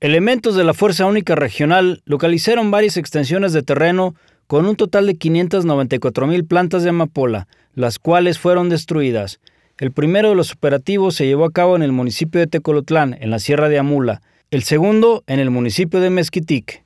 Elementos de la Fuerza Única Regional localizaron varias extensiones de terreno con un total de 594 mil plantas de amapola, las cuales fueron destruidas. El primero de los operativos se llevó a cabo en el municipio de Tecolotlán, en la Sierra de Amula, el segundo en el municipio de Mezquitic.